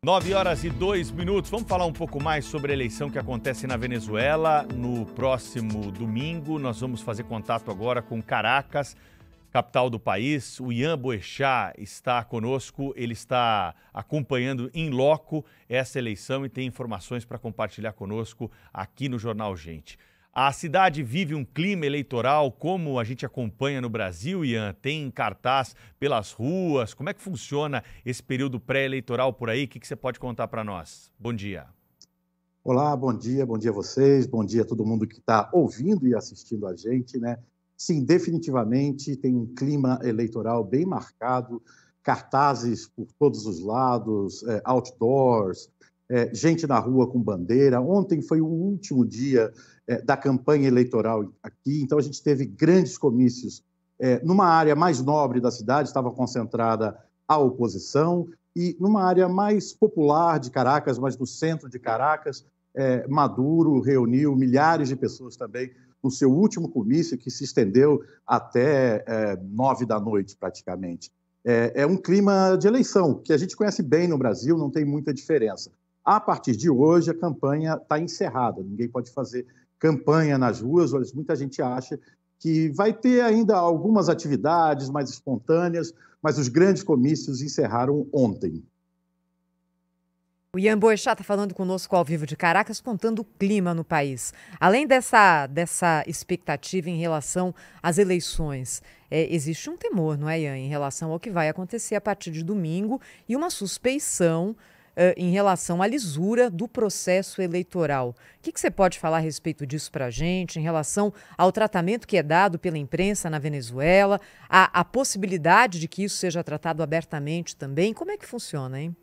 9 horas e 2 minutos. Vamos falar um pouco mais sobre a eleição que acontece na Venezuela no próximo domingo. Nós vamos fazer contato agora com Caracas, capital do país. O Ian Boechat está conosco, ele está acompanhando em loco essa eleição e tem informações para compartilhar conosco aqui no Jornal Gente. A cidade vive um clima eleitoral como a gente acompanha no Brasil, Ian? Tem cartaz pelas ruas? Como é que funciona esse período pré-eleitoral por aí? O que, você pode contar para nós? Bom dia. Olá, bom dia, bom dia a vocês, bom dia a todo mundo que está ouvindo e assistindo a gente, né? Sim, definitivamente tem um clima eleitoral bem marcado, cartazes por todos os lados, é, outdoors, é, gente na rua com bandeira. Ontem foi o último dia é, da campanha eleitoral aqui. Então, a gente teve grandes comícios é, numa área mais nobre da cidade, estava concentrada a oposição, e numa área mais popular de Caracas, mais no centro de Caracas, é, Maduro reuniu milhares de pessoas também no seu último comício, que se estendeu até é, nove da noite, praticamente. É, é um clima de eleição, que a gente conhece bem no Brasil, não tem muita diferença. A partir de hoje, a campanha está encerrada, ninguém pode fazer campanha nas ruas, muita gente acha que vai ter ainda algumas atividades mais espontâneas, mas os grandes comícios encerraram ontem. O Ian Boechat está falando conosco ao vivo de Caracas, contando o clima no país. Além dessa, dessa expectativa em relação às eleições, é, existe um temor, não é, Ian, em relação ao que vai acontecer a partir de domingo e uma suspeição uh, em relação à lisura do processo eleitoral. O que, que você pode falar a respeito disso para a gente, em relação ao tratamento que é dado pela imprensa na Venezuela, a, a possibilidade de que isso seja tratado abertamente também? Como é que funciona, hein?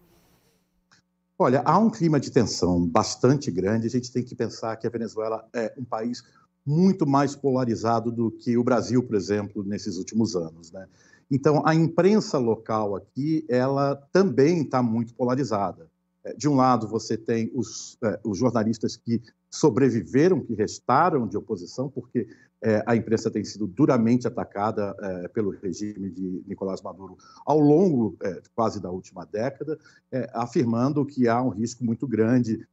Olha, há um clima de tensão bastante grande. A gente tem que pensar que a Venezuela é um país muito mais polarizado do que o Brasil, por exemplo, nesses últimos anos. Né? Então, a imprensa local aqui, ela também está muito polarizada. É, de um lado, você tem os, eh, os, jornalistas que sobreviveram, que restaram de oposição, porque eh, a imprensa tem sido duramente atacada eh, pelo regime de Nicolás Maduro ao longo quase da última década, afirmando que há um risco muito grande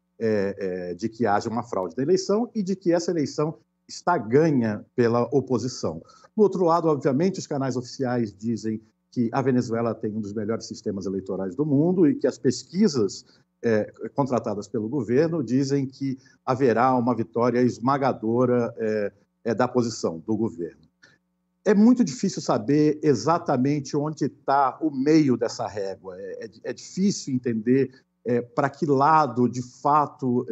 de que haja uma fraude da eleição e de que essa eleição está ganha pela oposição. Do outro lado, obviamente, os canais oficiais dizem que a Venezuela tem um dos melhores sistemas eleitorais do mundo e que as pesquisas é, contratadas pelo governo dizem que haverá uma vitória esmagadora é, é, da posição do governo. É muito difícil saber exatamente onde está o meio dessa régua. É, é, é difícil entender é, para que lado, de fato,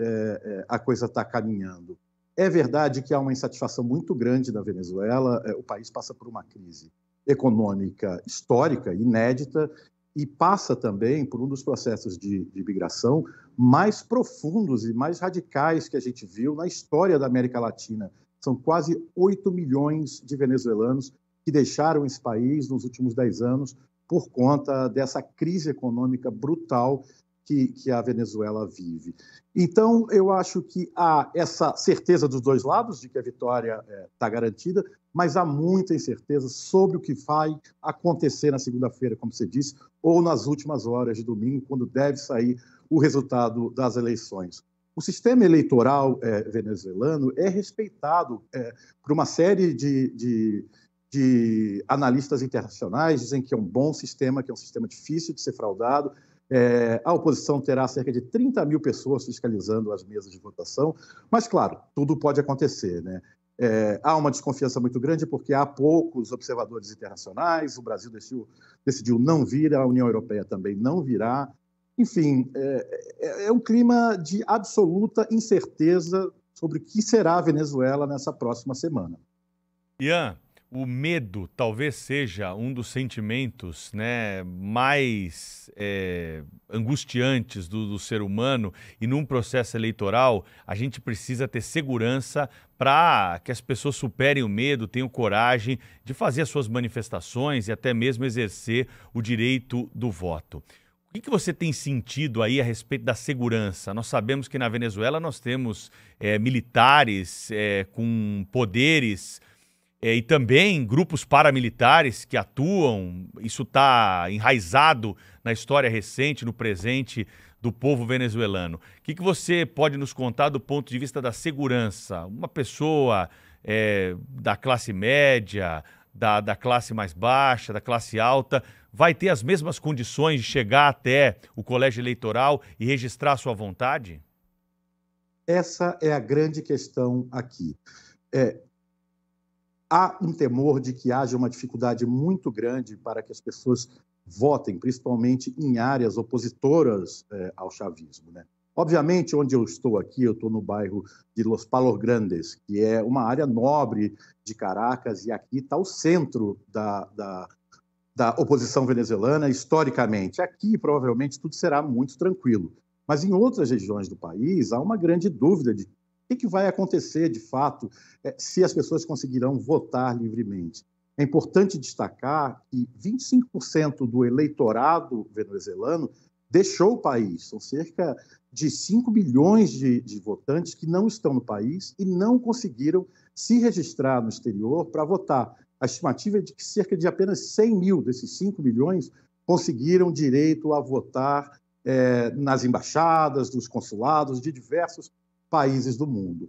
a coisa está caminhando. É verdade que há uma insatisfação muito grande na Venezuela, é, o país passa por uma crise econômica histórica, inédita, e passa também por um dos processos de, de migração mais profundos e mais radicais que a gente viu na história da América Latina. São quase 8 milhões de venezuelanos que deixaram esse país nos últimos 10 anos por conta dessa crise econômica brutal que, que a Venezuela vive. Então, eu acho que há essa certeza dos dois lados de que a vitória está é, tá garantida, mas há muita incerteza sobre o que vai acontecer na segunda-feira, como você disse, ou nas últimas horas de domingo, quando deve sair o resultado das eleições. O sistema eleitoral é, venezuelano é respeitado é, por uma série de, de, de analistas internacionais, dizem que é um bom sistema, que é um sistema difícil de ser fraudado, é, a oposição terá cerca de 30 mil pessoas fiscalizando as mesas de votação, mas, claro, tudo pode acontecer. Né? É, há uma desconfiança muito grande porque há poucos observadores internacionais, o Brasil decidiu, decidiu não vir, a União Europeia também não virá. Enfim, é, é, é um clima de absoluta incerteza sobre o que será a Venezuela nessa próxima semana. Ian, o medo talvez seja um dos sentimentos né, mais é, angustiantes do, do, ser humano e num processo eleitoral a gente precisa ter segurança para que as pessoas superem o medo, tenham coragem de fazer as suas manifestações e até mesmo exercer o direito do voto. O que, você tem sentido aí a respeito da segurança? Nós sabemos que na Venezuela nós temos é, militares é, com poderes é, e também grupos paramilitares que atuam. Isso está enraizado na história recente, no presente do povo venezuelano. O que, que, você pode nos contar do ponto de vista da segurança? Uma pessoa é, da classe média, da, da classe mais baixa, da classe alta, vai ter as mesmas condições de chegar até o colégio eleitoral e registrar sua vontade? Essa é a grande questão aqui. É, há um temor de que haja uma dificuldade muito grande para que as pessoas votem, principalmente em áreas opositoras é, ao chavismo. Né? Obviamente, onde eu estou aqui, eu estou no bairro de Los Palos Grandes, que é uma área nobre de Caracas, e aqui está o centro da, da, da oposição venezuelana historicamente. Aqui, provavelmente, tudo será muito tranquilo. Mas em outras regiões do país, há uma grande dúvida de o que vai acontecer, de fato, eh, se as pessoas conseguirão votar livremente? É importante destacar que 25% do eleitorado venezuelano deixou o país. São cerca de 5 milhões de, de, votantes que não estão no país e não conseguiram se registrar no exterior para votar. A estimativa é de que cerca de apenas 100 mil desses 5 milhões conseguiram direito a votar é, nas embaixadas, nos consulados, de diversos países do mundo.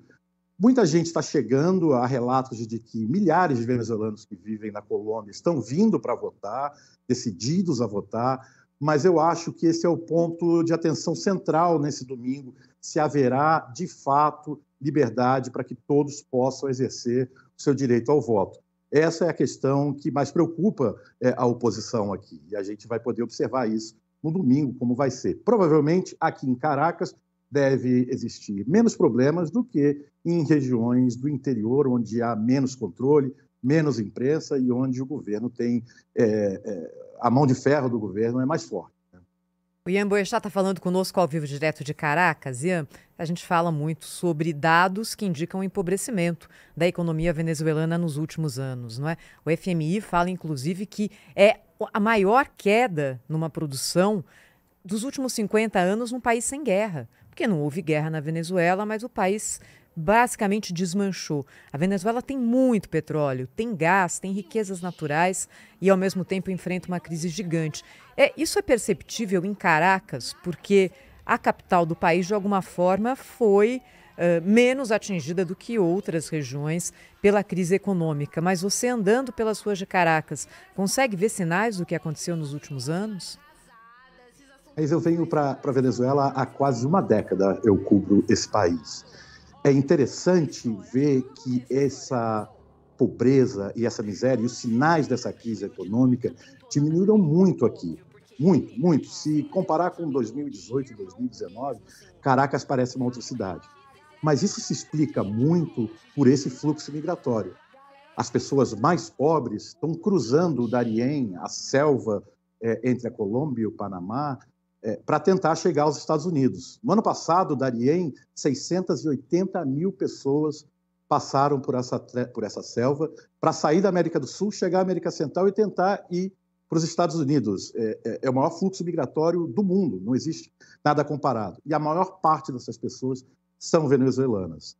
Muita gente está chegando a relatos de que milhares de venezuelanos que vivem na Colômbia estão vindo para votar, decididos a votar, mas eu acho que esse é o ponto de atenção central nesse domingo: se haverá de fato liberdade para que todos possam exercer o seu direito ao voto. Essa é a questão que mais preocupa é, a oposição aqui, e a gente vai poder observar isso no domingo, como vai ser. Provavelmente aqui em Caracas, deve existir. Menos problemas do que em regiões do interior, onde há menos controle, menos imprensa e onde o governo tem. É, é, a mão de ferro do governo é mais forte. Né? O Ian Boechat está falando conosco ao vivo direto de Caracas. Ian, a gente fala muito sobre dados que indicam o empobrecimento da economia venezuelana nos últimos anos, não é? O FMI fala, inclusive, que é a maior queda numa produção dos últimos 50 anos num país sem guerra porque não houve guerra na Venezuela, mas o país basicamente desmanchou. A Venezuela tem muito petróleo, tem gás, tem riquezas naturais e ao mesmo tempo enfrenta uma crise gigante. É, isso é perceptível em Caracas, porque a capital do país de alguma forma foi uh, menos atingida do que outras regiões pela crise econômica. Mas você andando pelas ruas de Caracas, consegue ver sinais do que aconteceu nos últimos anos? Mas eu venho para a Venezuela há quase uma década, eu cubro esse país. É interessante ver que essa pobreza e essa miséria, e os sinais dessa crise econômica diminuíram muito aqui. Muito, muito. Se comparar com 2018, 2019, Caracas parece uma outra cidade. Mas isso se explica muito por esse fluxo migratório. As pessoas mais pobres estão cruzando o Darién, a selva é, entre a Colômbia e o Panamá, é, para tentar chegar aos Estados Unidos. No ano passado, da Darien, 680 mil pessoas passaram por essa, por essa selva para sair da América do Sul, chegar à América Central e tentar ir para os Estados Unidos. É, é, é, o maior fluxo migratório do mundo, não existe nada comparado. E a maior parte dessas pessoas são venezuelanas.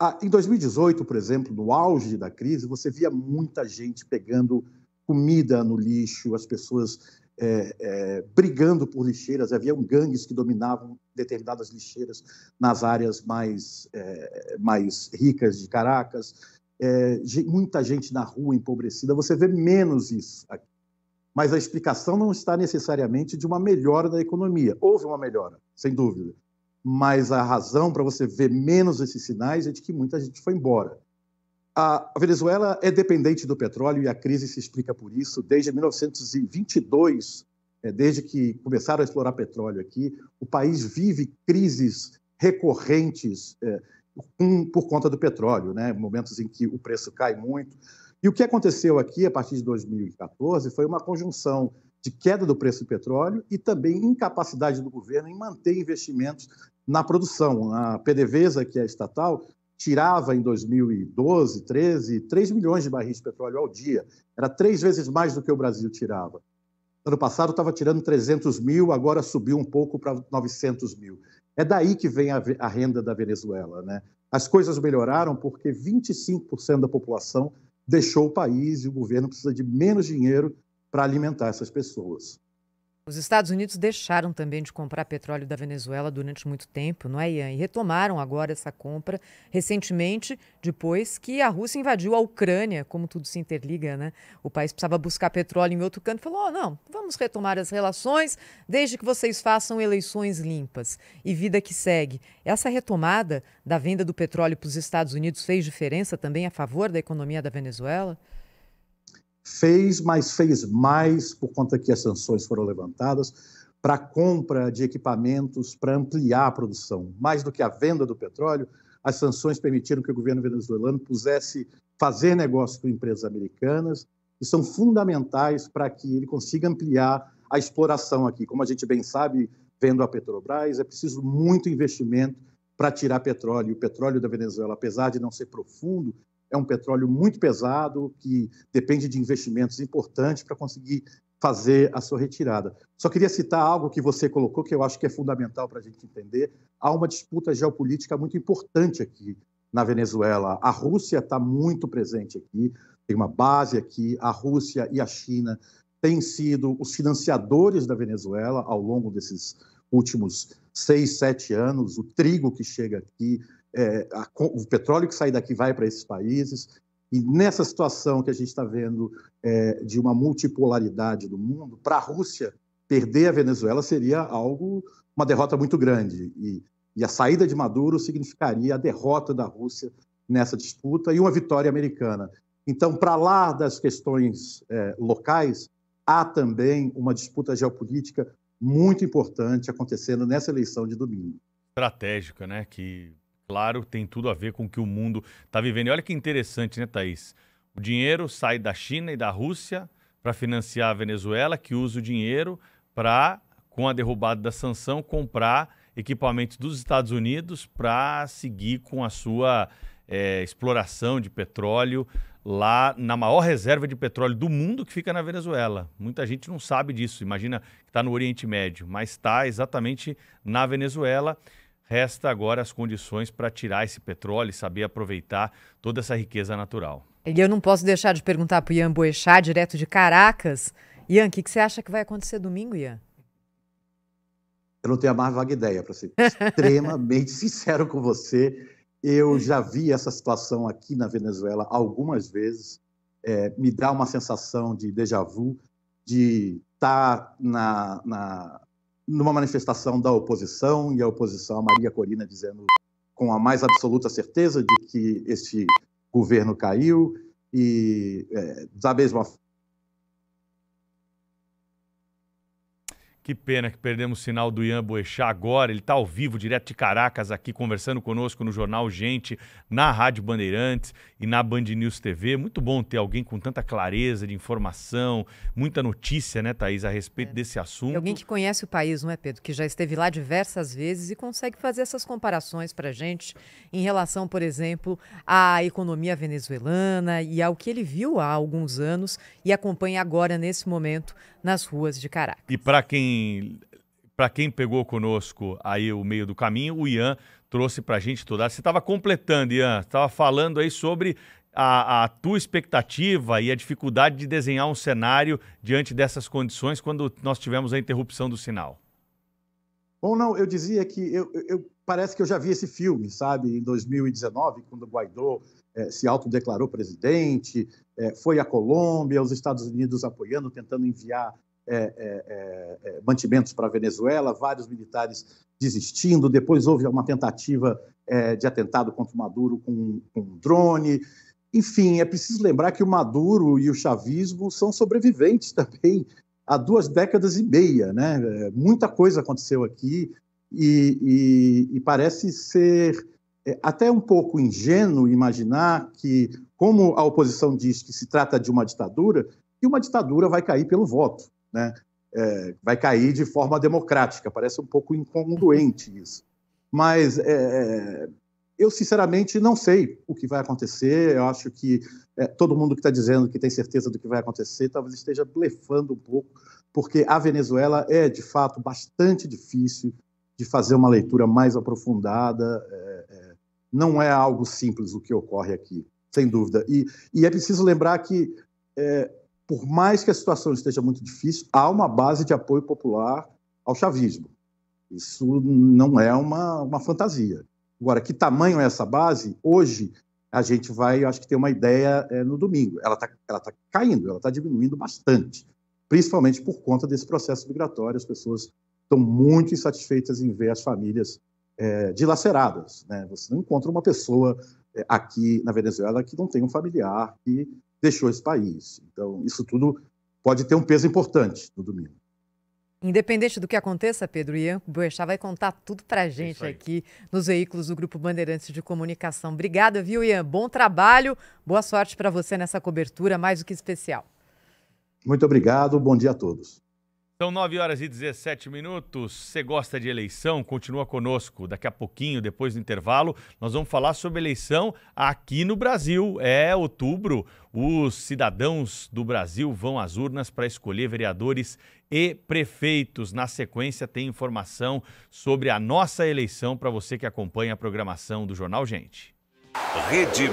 Ah, em 2018, por exemplo, no auge da crise, você via muita gente pegando comida no lixo, as pessoas é, é, brigando por lixeiras, havia gangues que dominavam determinadas lixeiras nas áreas mais, é, mais ricas de Caracas, é, muita gente na rua empobrecida, você vê menos isso aqui. Mas a explicação não está necessariamente de uma melhora da economia. Houve uma melhora, sem dúvida. Mas a razão para você ver menos esses sinais é de que muita gente foi embora. A Venezuela é dependente do petróleo e a crise se explica por isso. Desde 1922, é, desde que começaram a explorar petróleo aqui, o país vive crises recorrentes é, por conta do petróleo, né? momentos em que o preço cai muito. E o que aconteceu aqui a partir de 2014 foi uma conjunção de queda do preço do petróleo e também incapacidade do governo em manter investimentos na produção. A PDVSA, que é estatal, tirava em 2012, 13, 3 milhões de barris de petróleo ao dia. Era três vezes mais do que o Brasil tirava. Ano passado estava tirando 300 mil, agora subiu um pouco para 900 mil. É daí que vem a, a renda da Venezuela. Né? As coisas melhoraram porque 25% da população deixou o país e o governo precisa de menos dinheiro para alimentar essas pessoas. Os Estados Unidos deixaram também de comprar petróleo da Venezuela durante muito tempo, não é, Ian? E retomaram agora essa compra recentemente, depois que a Rússia invadiu a Ucrânia, como tudo se interliga, né? O país precisava buscar petróleo em outro canto e falou: oh, não, vamos retomar as relações desde que vocês façam eleições limpas. E vida que segue. Essa retomada da venda do petróleo para os Estados Unidos fez diferença também a favor da economia da Venezuela? fez, mas fez mais por conta que as sanções foram levantadas para compra de equipamentos para ampliar a produção. Mais do que a venda do petróleo, as sanções permitiram que o governo venezuelano pusesse fazer negócio com empresas americanas e são fundamentais para que ele consiga ampliar a exploração aqui. Como a gente bem sabe, vendo a Petrobras, é preciso muito investimento para tirar petróleo. E o petróleo da Venezuela, apesar de não ser profundo, é um petróleo muito pesado, que depende de investimentos importantes para conseguir fazer a sua retirada. Só queria citar algo que você colocou, que eu acho que é fundamental para a gente entender. Há uma disputa geopolítica muito importante aqui na Venezuela. A Rússia está muito presente aqui, tem uma base aqui. A Rússia e a China têm sido os financiadores da Venezuela ao longo desses últimos seis, sete anos. O trigo que chega aqui é, a, o petróleo que sai daqui vai para esses países. E nessa situação que a gente está vendo é, de uma multipolaridade do mundo, para a Rússia perder a Venezuela seria algo, uma derrota muito grande. E, e a saída de Maduro significaria a derrota da Rússia nessa disputa e uma vitória americana. Então, para lá das questões é, locais, há também uma disputa geopolítica muito importante acontecendo nessa eleição de domingo. Estratégica, né? Que Claro, tem tudo a ver com o que o mundo está vivendo. E olha que interessante, né, Thaís? O dinheiro sai da China e da Rússia para financiar a Venezuela, que usa o dinheiro para, com a derrubada da sanção, comprar equipamentos dos Estados Unidos para seguir com a sua é, exploração de petróleo lá na maior reserva de petróleo do mundo que fica na Venezuela. Muita gente não sabe disso, imagina que está no Oriente Médio, mas está exatamente na Venezuela. Resta agora as condições para tirar esse petróleo e saber aproveitar toda essa riqueza natural. E eu não posso deixar de perguntar para o Ian Boechat, direto de Caracas. Ian, o que, que, você acha que vai acontecer domingo, Ian? Eu não tenho a mais vaga ideia, para ser extremamente sincero com você. Eu já vi essa situação aqui na Venezuela algumas vezes. É, me dá uma sensação de déjà vu, de estar tá na, na, numa manifestação da oposição, e a oposição, a Maria Corina, dizendo com a mais absoluta certeza de que este governo caiu, e é, da mesma Que pena que perdemos o sinal do Ian Boechat agora. Ele está ao vivo, direto de Caracas, aqui conversando conosco no Jornal Gente, na Rádio Bandeirantes e na Band News TV. Muito bom ter alguém com tanta clareza de informação, muita notícia, né, Thaís, a respeito é. desse assunto. E alguém que conhece o país, não é, Pedro? Que já esteve lá diversas vezes e consegue fazer essas comparações para gente em relação, por exemplo, à economia venezuelana e ao que ele viu há alguns anos e acompanha agora, nesse momento, nas ruas de Caracas. E para quem para quem pegou conosco aí o meio do caminho, o Ian trouxe para a gente toda. Você estava completando, Ian, estava falando aí sobre a, a, tua expectativa e a dificuldade de desenhar um cenário diante dessas condições quando nós tivemos a interrupção do sinal. Bom, não, eu dizia que eu, eu parece que eu já vi esse filme, sabe, em 2019, quando o Guaidó é, se autodeclarou presidente, é, foi à Colômbia, os Estados Unidos apoiando, tentando enviar é, é, é, é mantimentos para a Venezuela, vários militares desistindo. Depois houve uma tentativa de atentado contra o Maduro com, com um drone. Enfim, é preciso lembrar que o Maduro e o chavismo são sobreviventes também há duas décadas e meia, né? Muita coisa aconteceu aqui e, e, e parece ser é até um pouco ingênuo imaginar que, como a oposição diz que se trata de uma ditadura, que uma ditadura vai cair pelo voto, né? É, vai cair de forma democrática. Parece um pouco incongruente isso. Mas é, é eu, sinceramente, não sei o que vai acontecer. Eu acho que é, todo mundo que está dizendo que tem certeza do que vai acontecer talvez esteja blefando um pouco, porque a Venezuela é, de fato, bastante difícil de fazer uma leitura mais aprofundada. É, é não é algo simples o que ocorre aqui, sem dúvida. E, e é preciso lembrar que, é, por mais que a situação esteja muito difícil, há uma base de apoio popular ao chavismo. Isso não é uma, uma fantasia. Agora, que tamanho é essa base? Hoje, a gente vai, acho que, ter uma ideia é, no domingo. Ela está ela tá caindo, ela está diminuindo bastante, principalmente por conta desse processo migratório. As pessoas estão muito insatisfeitas em ver as famílias é, dilaceradas. Né? Você não encontra uma pessoa é, aqui na Venezuela que não tem um familiar que deixou esse país. Então, isso tudo pode ter um peso importante no domingo. Independente do que aconteça, Pedro, Ian Boechat vai contar tudo pra é gente aqui nos veículos do Grupo Bandeirantes de Comunicação. Obrigada, viu, Ian? Bom trabalho, boa sorte para você nessa cobertura mais do que especial. Muito obrigado, bom dia a todos. São 9 horas e 17 minutos. Você gosta de eleição? Continua conosco. Daqui a pouquinho, depois do intervalo, nós vamos falar sobre eleição aqui no Brasil. É outubro. Os cidadãos do Brasil vão às urnas para escolher vereadores e prefeitos. Na sequência, tem informação sobre a nossa eleição para você que acompanha a programação do Jornal Gente. Rede